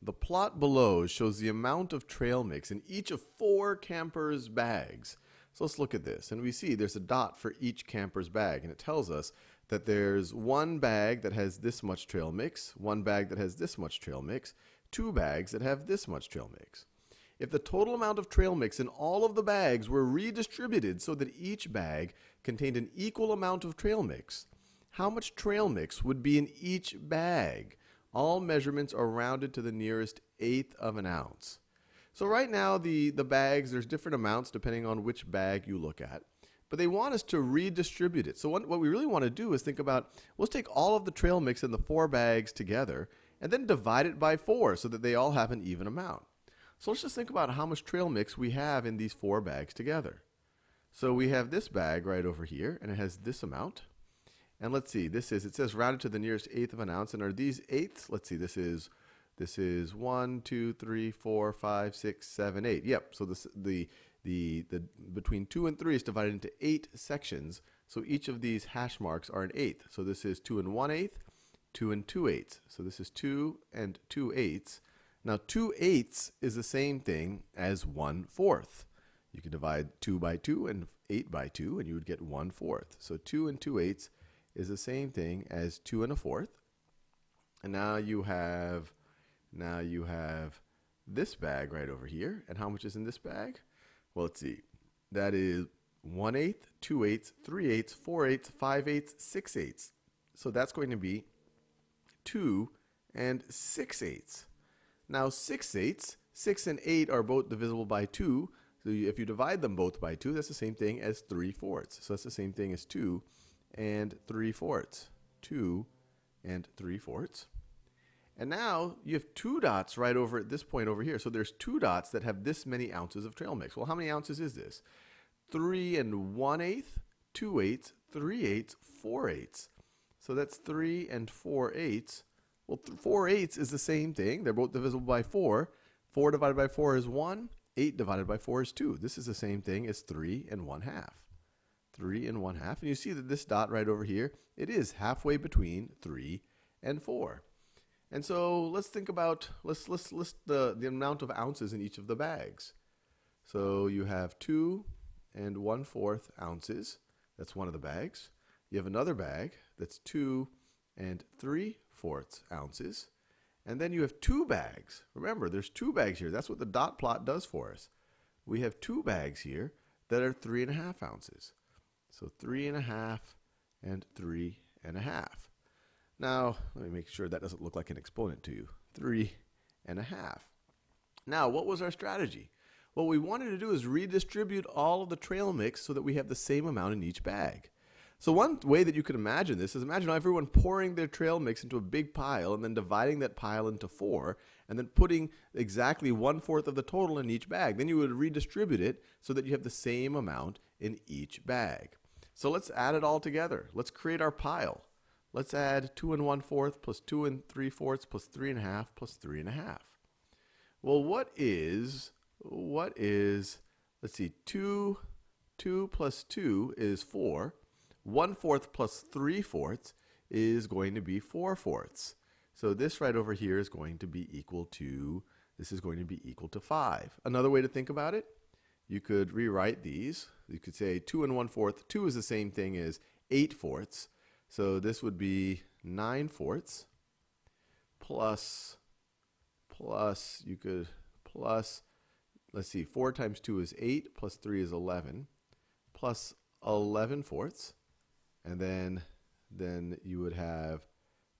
The plot below shows the amount of trail mix in each of four campers' bags. So let's look at this. And we see there's a dot for each camper's bag. And it tells us that there's one bag that has this much trail mix, one bag that has this much trail mix, two bags that have this much trail mix. If the total amount of trail mix in all of the bags were redistributed so that each bag contained an equal amount of trail mix, how much trail mix would be in each bag? All measurements are rounded to the nearest eighth of an ounce. So right now the, the bags, there's different amounts depending on which bag you look at. But they want us to redistribute it. So what, what we really want to do is think about, let's take all of the trail mix in the four bags together and then divide it by four so that they all have an even amount. So let's just think about how much trail mix we have in these four bags together. So we have this bag right over here and it has this amount. And let's see, this is, it says rounded to the nearest eighth of an ounce. And are these eighths? Let's see, this is, this is one, two, three, four, five, six, seven, eight. Yep, so this, the, the, the, between two and three is divided into eight sections. So each of these hash marks are an eighth. So this is two and one eighth, two and two eighths. So this is two and two eighths. Now two eighths is the same thing as one fourth. You can divide two by two and eight by two and you would get one fourth. So two and two eighths is the same thing as two and a fourth. And now you have, now you have this bag right over here. And how much is in this bag? Well, let's see. That is one eighth, two eighths, three eighths, four eighths, five eighths, six eighths. So that's going to be two and six eighths. Now six eighths, six and eight are both divisible by two. So if you divide them both by two, that's the same thing as three fourths. So that's the same thing as two and 3 fourths, 2 and 3 fourths. And now you have two dots right over at this point over here. So there's two dots that have this many ounces of trail mix. Well, how many ounces is this? Three and one eighth, two eighths, three eighths, four eighths. So that's three and four eighths. Well, four eighths is the same thing. They're both divisible by four. Four divided by four is one. Eight divided by four is two. This is the same thing as three and one half. 3 and 1 half. And you see that this dot right over here, it is halfway between 3 and 4. And so let's think about, let's, let's list the, the amount of ounces in each of the bags. So you have 2 and one fourth ounces. That's one of the bags. You have another bag that's 2 and 3 fourths ounces. And then you have two bags. Remember, there's two bags here. That's what the dot plot does for us. We have two bags here that are three and a half ounces. So three and a half and three and a half. Now, let me make sure that doesn't look like an exponent to you. Three and a half. Now, what was our strategy? What we wanted to do is redistribute all of the trail mix so that we have the same amount in each bag. So one way that you could imagine this is imagine everyone pouring their trail mix into a big pile and then dividing that pile into four and then putting exactly one fourth of the total in each bag. Then you would redistribute it so that you have the same amount in each bag. So let's add it all together. Let's create our pile. Let's add 2 and 1 fourth plus 2 and 3 fourths plus 3 and a half plus 3 and a half. Well, what is, what is, let's see, 2, 2 plus 2 is 4. 1 fourth plus 3 fourths is going to be 4 fourths. So this right over here is going to be equal to, this is going to be equal to 5. Another way to think about it, you could rewrite these. You could say 2 and 1 fourth. 2 is the same thing as 8 fourths. So this would be 9 fourths plus, plus, you could, plus, let's see, 4 times 2 is 8, plus 3 is 11, plus 11 fourths. And then, then you would have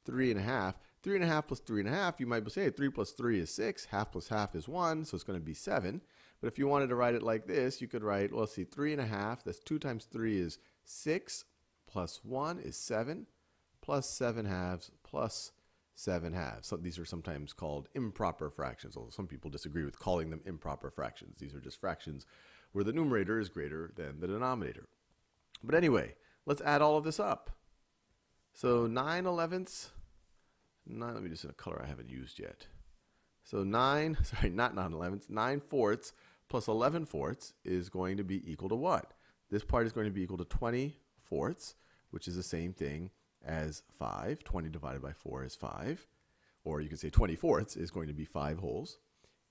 3 and a half. Three and a half plus three and a half, you might say hey, three plus three is six, half plus half is one, so it's going to be seven. But if you wanted to write it like this, you could write, well, see, three and a half, that's two times three is six, plus one is seven, plus seven halves, plus seven halves. So these are sometimes called improper fractions, although some people disagree with calling them improper fractions. These are just fractions where the numerator is greater than the denominator. But anyway, let's add all of this up. So 9 elevenths nine, let me just in a color I haven't used yet. So nine, sorry, not nine elevenths, nine fourths plus 11 fourths is going to be equal to what? This part is going to be equal to 20 fourths, which is the same thing as 5. 20 divided by 4 is 5. Or you could say 20 fourths is going to be 5 wholes.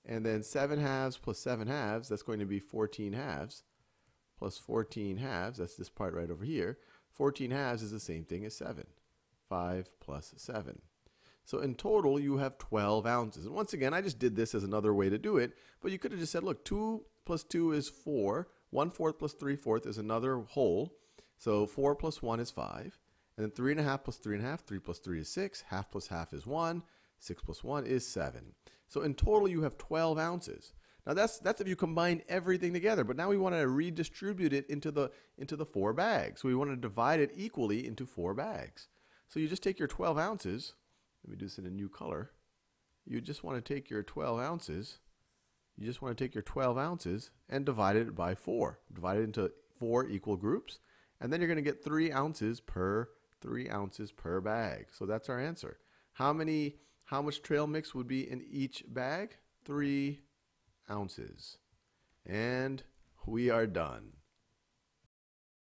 And then 7 halves plus 7 halves, that's going to be 14 halves plus 14 halves, that's this part right over here. 14 halves is the same thing as 7. 5 plus 7. So in total, you have 12 ounces. And once again, I just did this as another way to do it, but you could have just said, look, 2 plus 2 is 4, 1 fourth plus 3 fourth is another whole, so 4 plus 1 is 5, and then 3 and a half plus 3 and a half, 3 plus 3 is 6, half plus half is 1, 6 plus 1 is 7. So in total, you have 12 ounces. Now that's that's if you combine everything together, but now we want to redistribute it into the into the four bags. So we want to divide it equally into four bags. So you just take your 12 ounces, let me do this in a new color. You just want to take your 12 ounces, you just want to take your 12 ounces and divide it by four. Divide it into four equal groups, and then you're going to get three ounces per three ounces per bag. So that's our answer. How many, how much trail mix would be in each bag? Three ounces. And we are done.